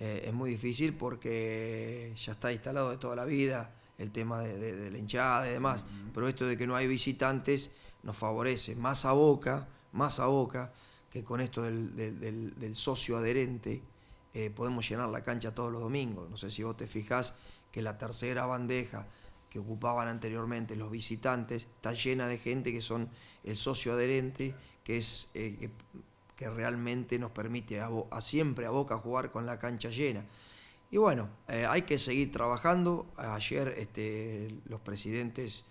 Eh, es muy difícil porque ya está instalado de toda la vida el tema de, la hinchada y demás, pero esto de que no hay visitantes nos favorece más a Boca, más a Boca, que con esto del, socio adherente eh, podemos llenar la cancha todos los domingos. No sé si vos te fijás que la tercera bandeja que ocupaban anteriormente los visitantes está llena de gente que son el socio adherente, que es eh, que realmente nos permite a, siempre a Boca jugar con la cancha llena. Y bueno, eh, hay que seguir trabajando. Ayer este, los presidentes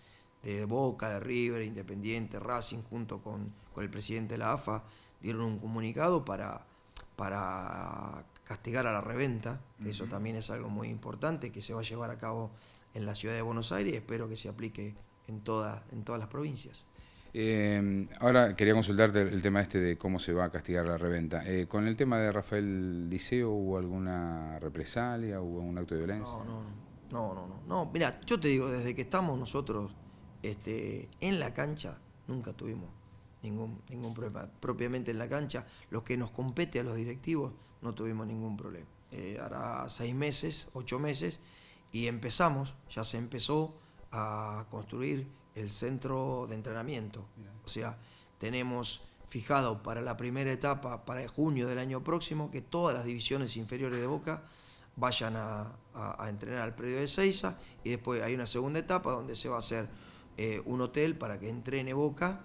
de Boca, de River, Independiente, Racing, junto con, el presidente de la AFA, dieron un comunicado para, para castigar a la reventa. Eso también es algo muy importante que se va a llevar a cabo en la ciudad de Buenos Aires y espero que se aplique en, en todas las provincias. Em, ahora quería consultarte el, tema este de cómo se va a castigar la reventa. Eh, ¿Con el tema de Rafael Liceo hubo alguna represalia, hubo un acto de violencia? No, no, no, no, mira, yo te digo, desde que estamos nosotros este, en la cancha, nunca tuvimos ningún, ningún problema. Propiamente en la cancha, lo que nos compete a los directivos, no tuvimos ningún problema. Eh, hará seis meses, ocho meses, y empezamos, ya se empezó a construir el centro de entrenamiento. O sea, tenemos fijado para la primera etapa, para junio del año próximo, que todas las divisiones inferiores de Boca vayan a, entrenar al predio de Seiza y después hay una segunda etapa donde se va a hacer eh, un hotel para que entrene Boca,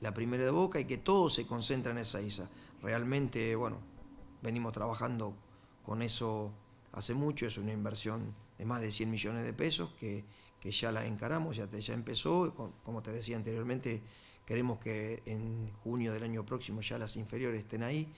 la primera de Boca, y que todo se concentre en Seiza. Realmente, bueno, venimos trabajando con eso hace mucho, es una inversión de más de 100 millones de pesos que que ya la encaramos, ya, te, ya empezó, como te decía anteriormente, queremos que en junio del año próximo ya las inferiores estén ahí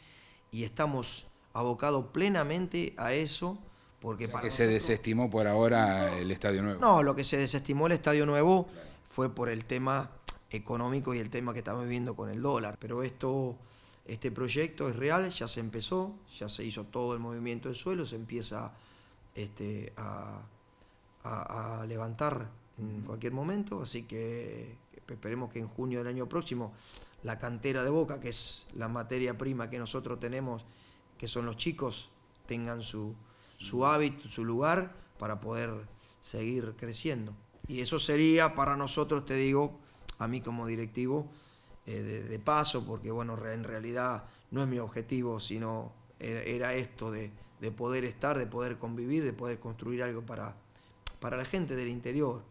y estamos abocados plenamente a eso. Porque para que se desestimó por ahora el Estadio Nuevo. No, lo que se desestimó el Estadio Nuevo fue por el tema económico y el tema que estamos viviendo con el dólar. Pero esto, este proyecto es real, ya se empezó, ya se hizo todo el movimiento del suelo, se empieza este, a, a, levantar en cualquier momento, así que esperemos que en junio del año próximo la cantera de Boca, que es la materia prima que nosotros tenemos, que son los chicos, tengan su, su hábito, su lugar para poder seguir creciendo. Y eso sería para nosotros, te digo, a mí como directivo, eh, de, paso, porque bueno, en realidad no es mi objetivo, sino era, era esto de, de poder estar, de poder convivir, de poder construir algo para, para la gente del interior.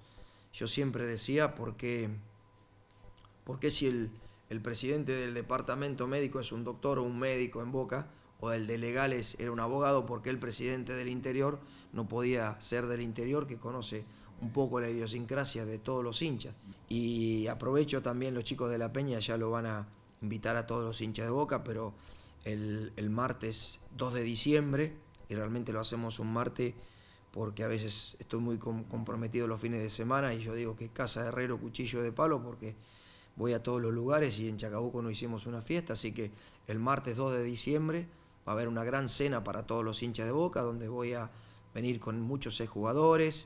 Yo siempre decía, por qué si el, presidente del departamento médico es un doctor o un médico en Boca, o el de legales era un abogado, porque el presidente del interior no podía ser del interior, que conoce un poco la idiosincrasia de todos los hinchas. Y aprovecho también, los chicos de La Peña ya lo van a invitar a todos los hinchas de Boca, pero el, el martes 2 de diciembre, y realmente lo hacemos un martes porque a veces estoy muy comprometido los fines de semana y yo digo que casa de herrero, cuchillo de palo, porque voy a todos los lugares y en Chacabuco no hicimos una fiesta, así que el martes 2 de diciembre va a haber una gran cena para todos los hinchas de Boca, donde voy a venir con muchos exjugadores,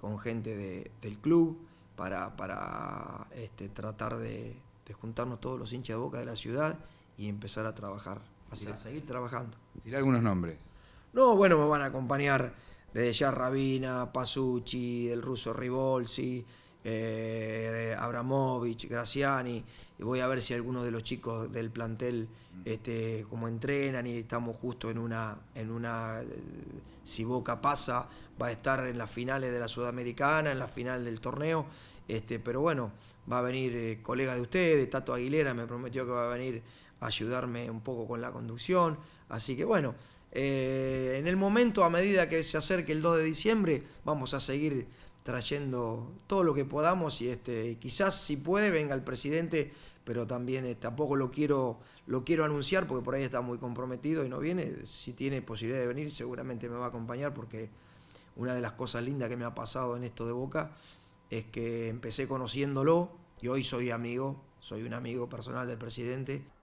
con gente del club, para, para este, tratar de, juntarnos todos los hinchas de Boca de la ciudad y empezar a trabajar, así a seguir trabajando. Tirar algunos nombres. No, bueno, me van a acompañar desde ya Rabina, Pasucci, el ruso Rivolsi, eh, Abramovich, Graciani. Y voy a ver si algunos de los chicos del plantel este, como entrenan y estamos justo en una, en una, si Boca pasa, va a estar en las finales de la Sudamericana, en la final del torneo. Este, pero bueno, va a venir eh, colega de ustedes, Tato Aguilera me prometió que va a venir a ayudarme un poco con la conducción. Así que bueno, eh, en el momento, a medida que se acerque el 2 de diciembre, vamos a seguir trayendo todo lo que podamos y este, quizás si puede venga el presidente, pero también eh, tampoco lo quiero, lo quiero anunciar porque por ahí está muy comprometido y no viene. Si tiene posibilidad de venir, seguramente me va a acompañar porque una de las cosas lindas que me ha pasado en esto de Boca es que empecé conociéndolo y hoy soy amigo, soy un amigo personal del presidente.